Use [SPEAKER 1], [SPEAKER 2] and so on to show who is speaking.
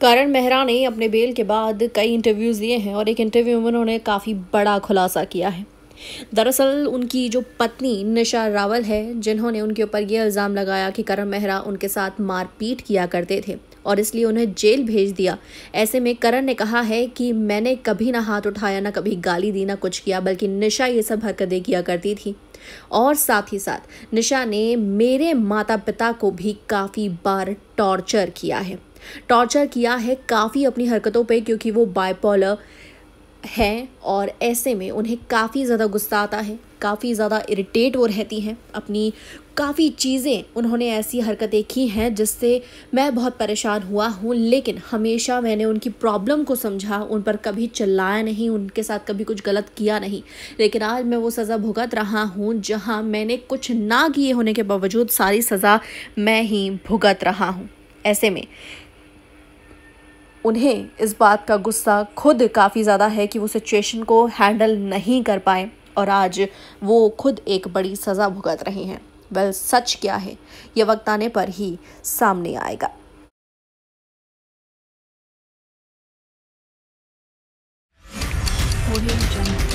[SPEAKER 1] करण मेहरा ने अपने बेल के बाद कई इंटरव्यूज़ दिए हैं और एक इंटरव्यू में उन्होंने काफ़ी बड़ा खुलासा किया है दरअसल उनकी जो पत्नी निशा रावल है जिन्होंने उनके ऊपर ये इल्ज़ाम लगाया कि करण मेहरा उनके साथ मारपीट किया करते थे और इसलिए उन्हें जेल भेज दिया ऐसे में करण ने कहा है कि मैंने कभी ना हाथ उठाया ना कभी गाली दी ना कुछ किया बल्कि निशा ये सब हरकतें किया करती थी और साथ ही साथ निशा ने मेरे माता पिता को भी काफ़ी बार टॉर्चर किया है टॉर्चर किया है काफ़ी अपनी हरकतों पे क्योंकि वो बायपोलर हैं और ऐसे में उन्हें काफ़ी ज़्यादा गुस्सा आता है काफ़ी ज़्यादा इरिटेट वो रहती हैं अपनी काफ़ी चीज़ें उन्होंने ऐसी हरकतें की हैं जिससे मैं बहुत परेशान हुआ हूँ लेकिन हमेशा मैंने उनकी प्रॉब्लम को समझा उन पर कभी चिल्लाया नहीं उनके साथ कभी कुछ गलत किया नहीं लेकिन आज मैं वो सज़ा भुगत रहा हूँ जहाँ मैंने कुछ ना किए होने के बावजूद सारी सज़ा मैं ही भुगत रहा हूँ ऐसे में उन्हें इस बात का गुस्सा खुद काफ़ी ज़्यादा है कि वो सिचुएशन को हैंडल नहीं कर पाए और आज वो खुद एक बड़ी सज़ा भुगत रहे हैं वेल well, सच क्या है ये वक्त आने पर ही सामने
[SPEAKER 2] आएगा